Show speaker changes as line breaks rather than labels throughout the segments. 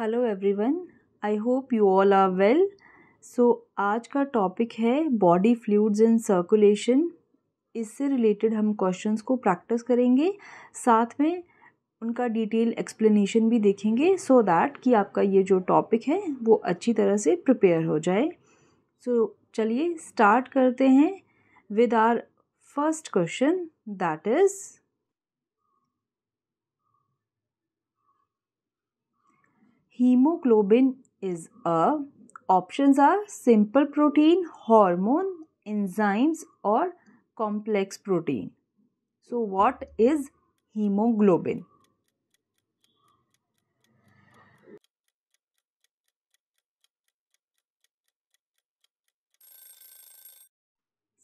Hello everyone I hope you all are well so आज का topic है body fluids and circulation इससे related हम क्वेश्चंस को प्रैक्टिस करेंगे साथ में उनका डिटेल एक्सप्लेनेशन भी देखेंगे सो so दैट कि आपका ये जो टॉपिक है वो अच्छी तरह से प्रिपेयर हो जाए सो so, चलिए स्टार्ट करते हैं with our first question that is hemoglobin is a options are simple protein hormone enzymes or complex protein so what is hemoglobin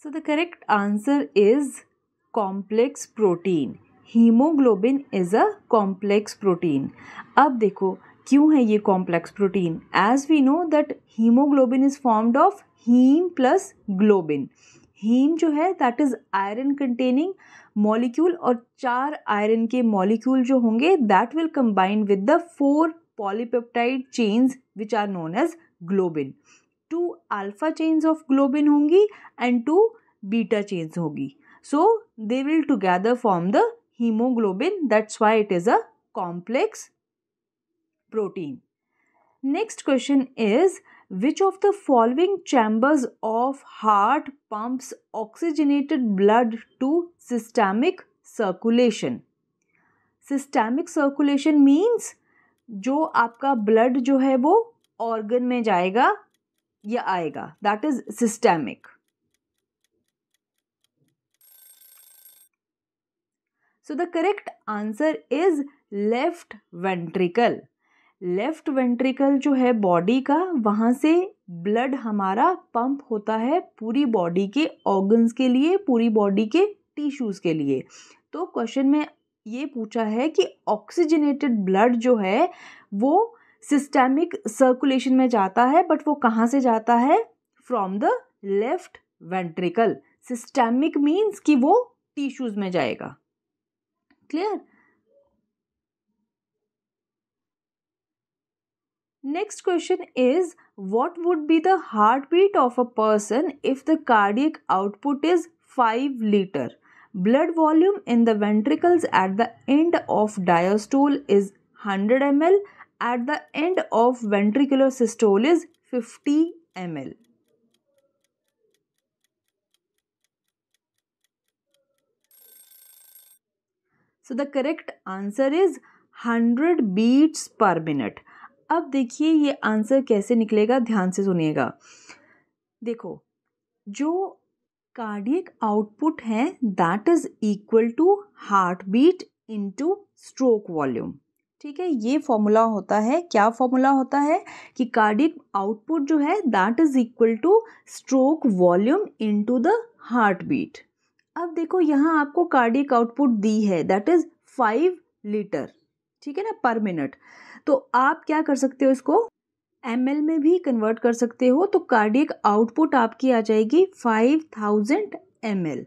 So the correct answer is complex protein. Hemoglobin is a complex protein. अब देखो क्यों है ये complex protein as we know that hemoglobin is formed of heme plus globin heme जो है that is iron containing molecule और चार iron के मॉलिक्यूल जो होंगे that will combine with the four polypeptide chains which are known as globin two alpha chains of globin होंगी and two beta chains होगी so they will together form the hemoglobin that's why it is a complex protein. Next question is which of the following chambers of heart pumps oxygenated blood to systemic circulation? Systemic circulation means जो आपका blood जो है वो organ में जाएगा या आएगा that is systemic. so the correct answer is left ventricle left ventricle जो है बॉडी का वहाँ से ब्लड हमारा पंप होता है पूरी बॉडी के ऑर्गन्स के लिए पूरी बॉडी के टिश्यूज़ के लिए तो क्वेश्चन में ये पूछा है कि ऑक्सीजनेटेड ब्लड जो है वो सिस्टेमिक सर्कुलेशन में जाता है बट वो कहाँ से जाता है from the left ventricle systemic means कि वो टिश्यूज़ में जाएगा clear Next question is What would be the heartbeat of a person if the cardiac output is 5 liter? Blood volume in the ventricles at the end of diastole is 100 ml, at the end of ventricular systole is 50 ml. So the correct answer is 100 beats per minute. अब देखिए ये answer कैसे निकलेगा ध्यान से सुनिएगा देखो जो कार्डियक आउटपुट है that is equal to heartbeat into stroke volume ठीक है ये फॉर्मूला होता है क्या फॉर्मूला होता है कि कार्डिक आउटपुट जो है that is equal to stroke volume into the heartbeat अब देखो यहाँ आपको कार्डिक आउटपुट दी है दैट इज फाइव लीटर ठीक है ना पर मिनट तो आप क्या कर सकते हो इसको एम में भी कन्वर्ट कर सकते हो तो कार्डियक आउटपुट आपकी आ जाएगी five thousand M L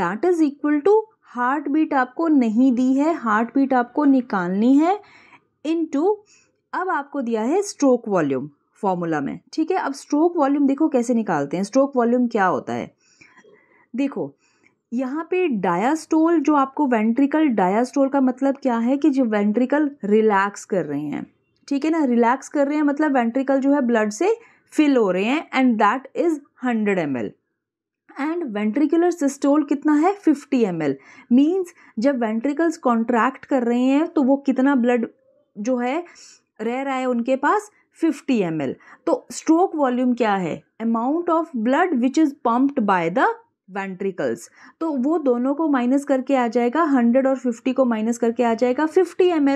that is equal to heartbeat आपको नहीं दी है हार्ट बीट आपको निकालनी है इन टू अब आपको दिया है स्ट्रोक वॉल्यूम फॉर्मूला में ठीक है अब स्ट्रोक वॉल्यूम देखो कैसे निकालते हैं स्ट्रोक वॉल्यूम क्या होता है देखो यहाँ पे डायास्टोल जो आपको वेंट्रिकल डायास्टोल का मतलब क्या है कि जो वेंट्रिकल रिलैक्स कर रहे हैं ठीक है ना रिलैक्स कर रहे हैं मतलब वेंट्रिकल जो है ब्लड से फिल हो रहे हैं and that is hundred M L and ventricular systole कितना है 50 एम एल मीन्स जब वेंट्रिकल्स कॉन्ट्रैक्ट कर रहे हैं तो वो कितना ब्लड जो है रह रहा है उनके पास 50 एम तो स्ट्रोक वॉल्यूम क्या है amount of blood which is pumped by the ventricles तो वो दोनों को माइनस करके आ जाएगा हंड्रेड और फिफ्टी को माइनस करके आ जाएगा फिफ्टी एम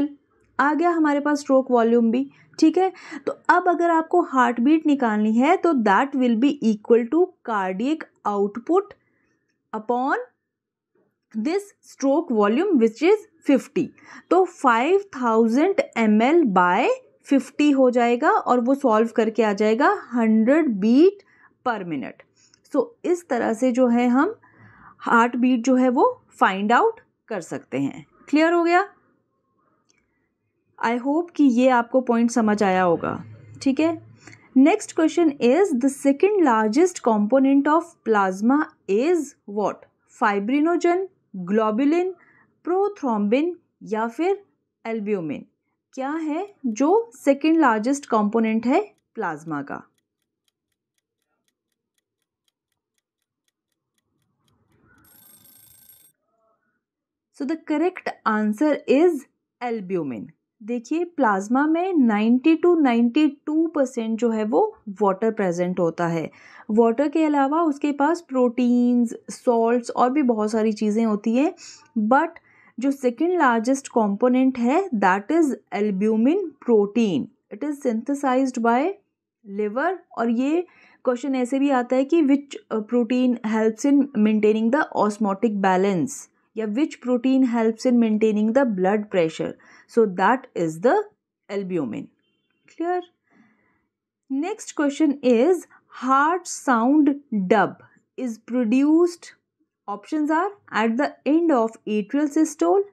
आ गया हमारे पास स्ट्रोक वॉल्यूम भी ठीक है तो अब अगर आपको हार्ट बीट निकालनी है तो that will be equal to cardiac output upon this stroke volume which is 50 तो 5000 thousand M L by fifty हो जाएगा और वो सॉल्व करके आ जाएगा hundred beat per minute so तो so, इस तरह से जो है हम हार्ट बीट जो है वो फाइंड आउट कर सकते हैं क्लियर हो गया आई होप कि ये आपको पॉइंट समझ आया होगा ठीक है next question is the second largest component of plasma is what fibrinogen globulin prothrombin या फिर एल्ब्यूमिन क्या है जो सेकेंड लार्जेस्ट कॉम्पोनेंट है प्लाज्मा का so the correct answer is albumin देखिए प्लाज्मा में 90 टू 92 परसेंट जो है वो वाटर प्रेजेंट होता है वाटर के अलावा उसके पास प्रोटीन्स सॉल्ट्स और भी बहुत सारी चीज़ें होती हैं बट जो सेकेंड लार्जेस्ट कॉम्पोनेंट है that is albumin protein it is synthesized by liver और ये क्वेश्चन ऐसे भी आता है कि which protein helps in maintaining the osmotic balance yeah, which protein helps in maintaining the blood pressure. So that is the albumin. Clear? Next question is heart sound dub is produced. Options are at the end of atrial systole,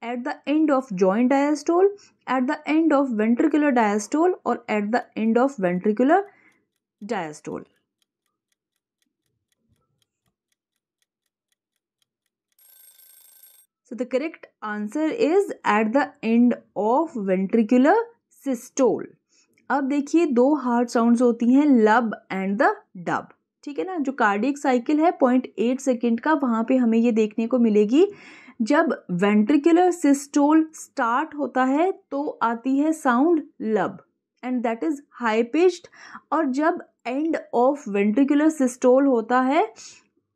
at the end of joint diastole, at the end of ventricular diastole, or at the end of ventricular diastole. So the correct answer is at the end of ventricular systole अब देखिए दो heart sounds होती हैं लब and the dub ठीक है ना जो कार्डिक साइकिल है पॉइंट एट सेकेंड का वहाँ पे हमें ये देखने को मिलेगी जब वेंट्रिकुलर सिस्टोल स्टार्ट होता है तो आती है sound lub and that is high pitched और जब एंड ऑफ वेंट्रिकुलर सिस्टोल होता है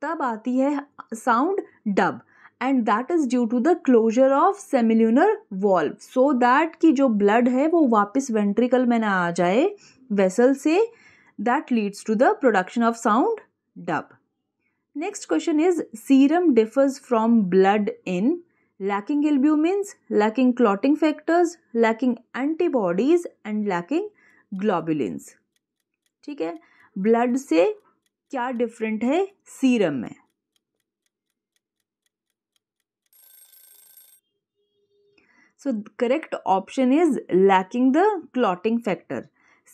तब आती है sound dub and that is due to the closure of semilunar valve so that की जो ब्लड है वो वापस वेंट्रिकल में ना आ जाए वेसल से that leads to the production of sound dub next question is serum differs from blood in lacking albumins lacking clotting factors lacking antibodies and lacking globulins ठीक है ब्लड से क्या डिफरेंट है सीरम में so correct option is lacking the clotting factor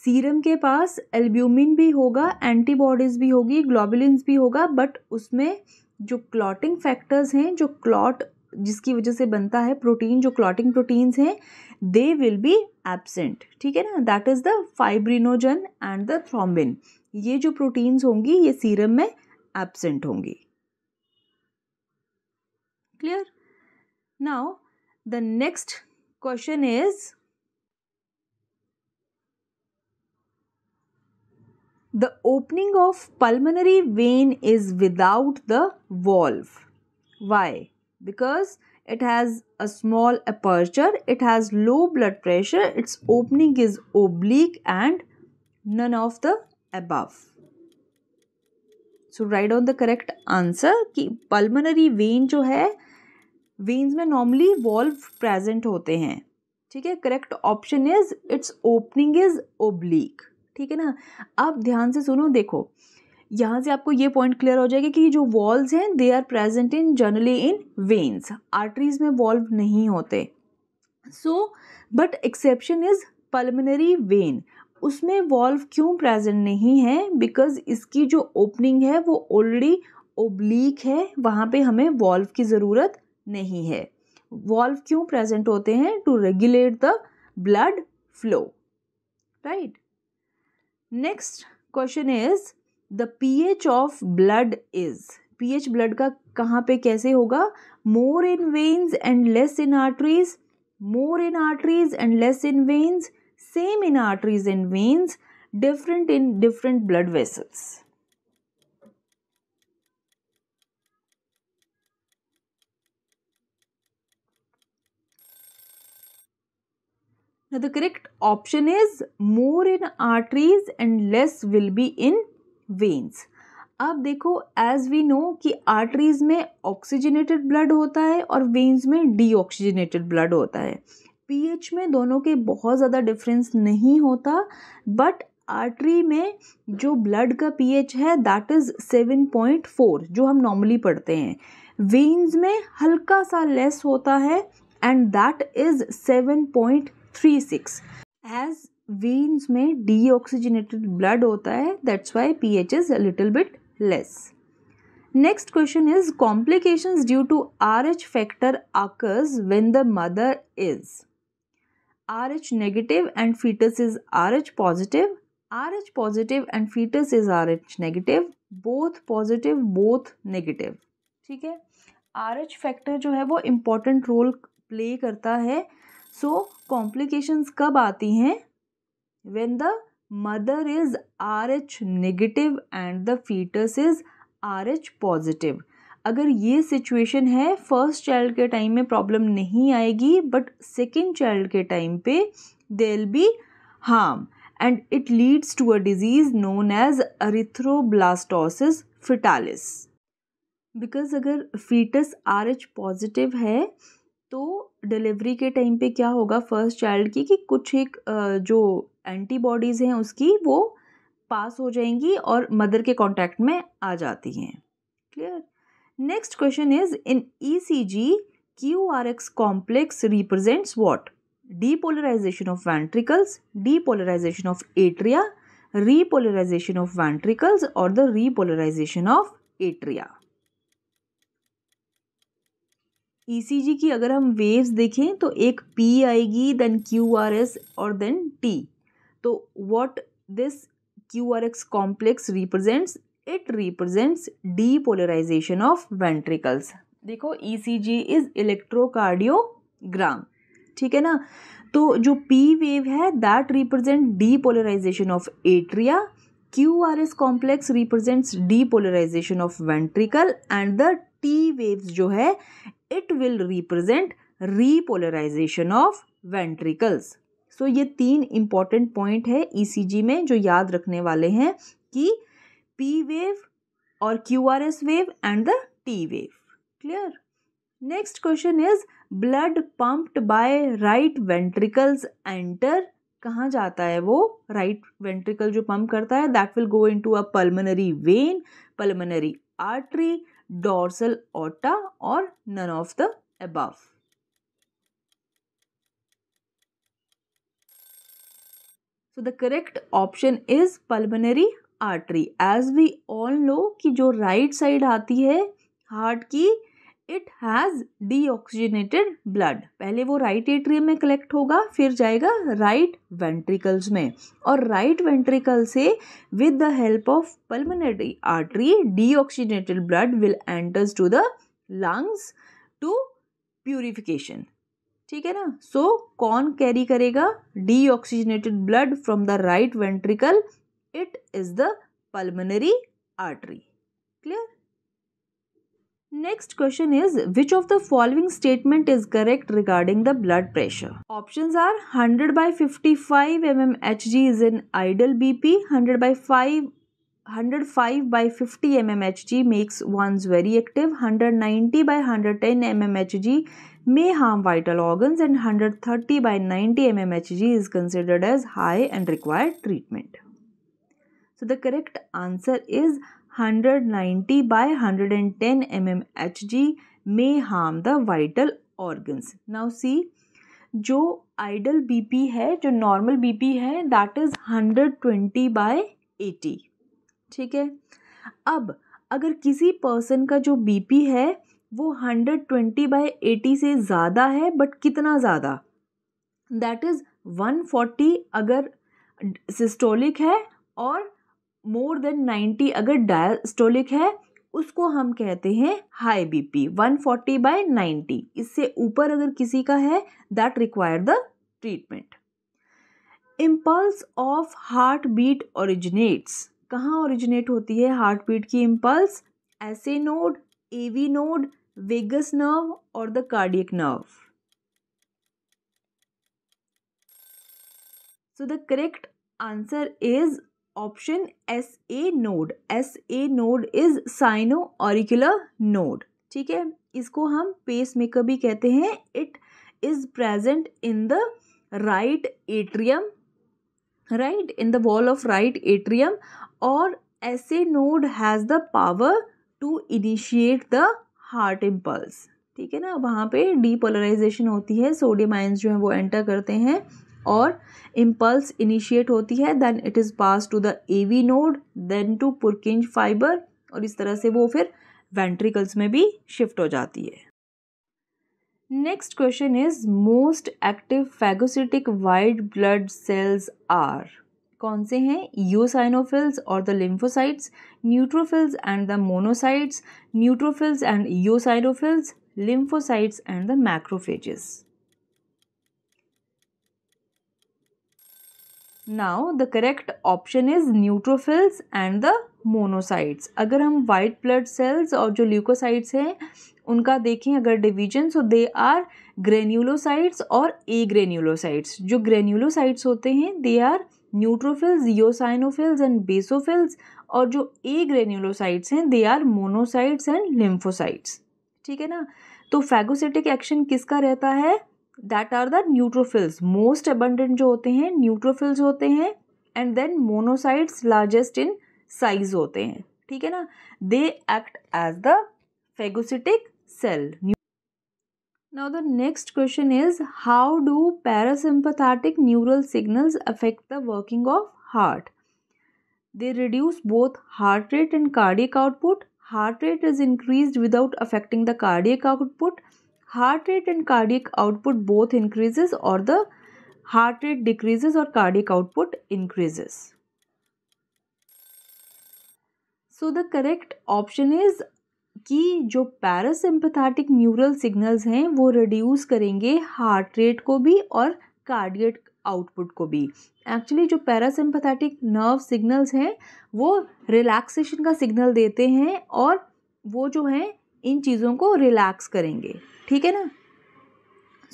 serum के पास albumin भी होगा एंटीबॉडीज़ भी होगी ग्लोबुलिन्स भी होगा बट उसमें जो क्लॉटिंग फैक्टर्स हैं जो क्लॉट जिसकी वजह से बनता है प्रोटीन जो क्लॉटिंग प्रोटीन्स हैं दे विल बी एबसेंट ठीक है ना that is the fibrinogen and the thrombin ये जो प्रोटीन्स होंगी ये सीरम में एबसेंट होंगी clear now The next question is the opening of pulmonary vein is without the valve. Why? Because it has a small aperture, it has low blood pressure, its opening is oblique and none of the above. So write down the correct answer कि pulmonary vein जो veins में normally valve present होते हैं ठीक है correct option is its opening is oblique ठीक है ना आप ध्यान से सुनो देखो यहाँ से आपको ये पॉइंट क्लियर हो जाएगा कि जो वॉल्स हैं they are present in generally in veins arteries में वॉल्व नहीं होते so but exception is pulmonary vein उसमें वॉल्व क्यों प्रेजेंट नहीं है बिकॉज इसकी जो ओपनिंग है वो ऑलरेडी ओब्लीक है वहाँ पे हमें वॉल्व की ज़रूरत नहीं है वॉल्व क्यों प्रेजेंट होते हैं to regulate the blood flow right next question is the pH of blood is pH blood का कहाँ पे कैसे होगा more in veins and less in arteries more in arteries and less in veins same in arteries and veins different in different blood vessels Now the correct option is more in arteries and less will be in veins. अब देखो as we know कि arteries में oxygenated blood होता है और veins में deoxygenated blood होता है पीएच में दोनों के बहुत ज़्यादा डिफरेंस नहीं होता बट आर्टरी में जो ब्लड का पीएच है that is seven point four जो हम नॉर्मली पढ़ते हैं वेन्स में हल्का सा लेस होता है and that is seven point three six as veins में डी ऑक्सीजनेटेड ब्लड होता है that's why P H is little bit less next question is complication due to R H factor occurs when the mother is R H negative and fetus is R H positive R H positive and fetus is R H negative both positive both negative ठीक है are H factor जो है वो important role play करता है सो complications कब आती हैं when the mother is R H negative and the fetus is R H positive अगर ये सिचुएशन है फर्स्ट चाइल्ड के टाइम में प्रॉब्लम नहीं आएगी बट सेकेंड चाइल्ड के टाइम पे they'll be harm and it leads to a disease known as erythroblastosis fetalis because अगर फीटस आर एच पॉजिटिव है तो डिलीवरी के टाइम पे क्या होगा फर्स्ट चाइल्ड की कि कुछ एक जो एंटीबॉडीज़ हैं उसकी वो पास हो जाएंगी और मदर के कांटेक्ट में आ जाती हैं clear next question is in E C G Q R X complex represents what depolarization of ventricles depolarization of atria repolarization of ventricles और the repolarization of atria E C G की अगर हम waves देखें तो एक P आएगी then Q R S और then T तो what this Q R X complex represents it represents depolarization of ventricles देखो E C ji is electrocardiogram ठीक है ना तो जो पी वेव है that represent depolarization of atria Q R S complex represents depolarization of ventricle and the T waves जो है it will represent repolarization of ventricles so ये तीन इम्पॉर्टेंट पॉइंट है ईसीजी e में जो याद रखने वाले हैं कि पी वेव और Q R S wave and the T wave clear next question is blood pumped by right ventricles enter कहाँ जाता है वो राइट right वेंट्रिकल जो पंप करता है that will go into a pulmonary vein pulmonary artery dorsal aorta or none of the above. So the correct option is pulmonary artery. As we all know कि जो right side आती है heart की it has deoxygenated blood पहले वो right atrium में collect होगा फिर जाएगा राइट वेंट्रिकल्स में और राइट वेंट्रिकल से with the help of pulmonary artery deoxygenated blood will enters to the lungs to purification ठीक है ना सो so, कौन कैरी करेगा deoxygenated blood from the right ventricle it is the pulmonary artery Next question is which of the following statement is correct regarding the blood pressure? Options are 100 by 55 mmHg is in ideal BP, 100 by 5 105 by 50 mmHg makes ones very active, 190 by 110 mmHg may harm vital organs and 130 by 90 mmHg is considered as high and required treatment. So the correct answer is 190 by 110 mm Hg may harm the vital organs. Now see जो ideal BP है जो normal BP है that is 120 by 80 ठीक है अब अगर किसी person का जो बीपी है वो 120 बाय 80 से ज़्यादा है बट कितना ज़्यादा दैट इज़ 140 अगर सिस्टोलिक है और मोर देन नाइन्टी अगर डायस्टोलिक है उसको हम कहते हैं high BP 140 forty by ninety इससे ऊपर अगर किसी का है that require the treatment impulse of heart beat originates कहाँ ओरिजिनेट होती है हार्ट बीट की impulse S A node AV node vagus nerve और the cardiac nerve so the correct answer is A node S A node is sino auricular node ठीक है इसको हम pacemaker भी कहते हैं it is present in the right atrium right in the wall of right atrium और S A node has the power to initiate the heart impulse ठीक है ना वहाँ पे डीपोलराइजेशन होती है सोडियम आयंस जो है वो एंटर करते हैं और इम्पल्स इनिशिएट होती है then it is pass to the AV node then to Purkinje fibre और इस तरह से वो फिर वेंट्रिकल्स में भी शिफ्ट हो जाती है next question is most active phagocytic white blood cells are कौन से हैं यूसाइनोफिल्स और the lymphocytes neutrophils and the monocytes neutrophils and eosinophils lymphocytes and the macrophages now the correct option is neutrophils and the monocytes अगर हम white blood sales और जो leukocytes हैं उनका देखें अगर division so they are granulocytes और agranulocytes जो ग्रेन्यूलोसाइट्स होते हैं they are neutrophils eosinophils and basophils और जो ए ग्रेन्यूलोसाइट्स हैं they are monocytes and lymphocytes ठीक है ना तो फैगोसिटिक एक्शन किसका रहता है that are the neutrophils most abundant जो होते हैं न्यूट्रोफिल्स होते हैं and then monocytes largest in size होते हैं ठीक है ना they act as the phagocytic cell now the next question is how do parasympathetic neural signals affect the working of heart they reduce both heart rate and cardiac output heart rate is increase without affecting the cardiac output heart rate and cardiac output both increases or the heart rate decreases or cardiac output increases. So the correct option is कि जो पैरासिम्पथैटिक neural signals हैं वो reduce करेंगे heart rate को भी और कार्डियट output को भी एक्चुअली जो पैरासिम्पथैटिक नर्व सिग्नल्स हैं वो रिलैक्सेशन का सिग्नल देते हैं और वो जो हैं इन चीज़ों को रिलैक्स करेंगे ठीक है ना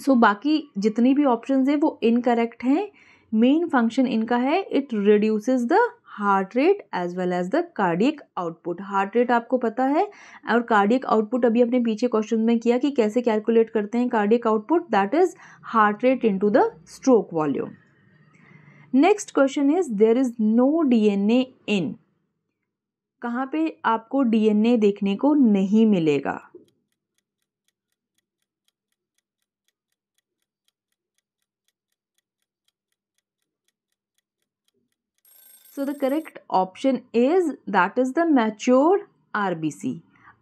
सो so, बाकी जितनी भी ऑप्शन है वो इनकरेक्ट हैं मेन फंक्शन इनका है it reduces the heart rate as well as the cardiac output heart rate आपको पता है और कार्डियक आउटपुट अभी अपने पीछे क्वेश्चन में किया कि कैसे कैलकुलेट करते हैं cardiac output that is heart rate to the stroke volume next question is there is no D N A in कहाँ पे आपको ए देखने को नहीं मिलेगा so the correct option is that is the mature RBC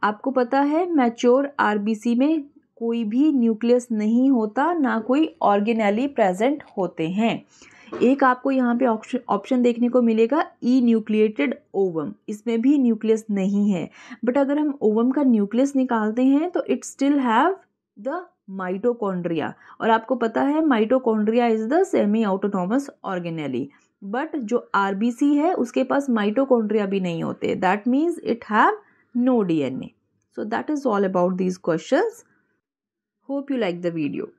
आपको पता है मैच्योर आरबीसी में कोई भी न्यूक्लियस नहीं होता ना कोई ऑर्गेनली प्रेजेंट होते हैं एक आपको यहाँ पे ऑप्शन ऑप्शन देखने को मिलेगा ई न्यूक्लिएटेड ओवम इसमें भी न्यूक्लियस नहीं है बट अगर हम ओवम का न्यूक्लियस निकालते हैं तो it still have the mitochondria और आपको पता है mitochondria is the semi autonomous organelle but जो आर है उसके पास माइटोकॉन्ड्रिया भी नहीं होते that means it have no D N A so that is all about these question hope you like the video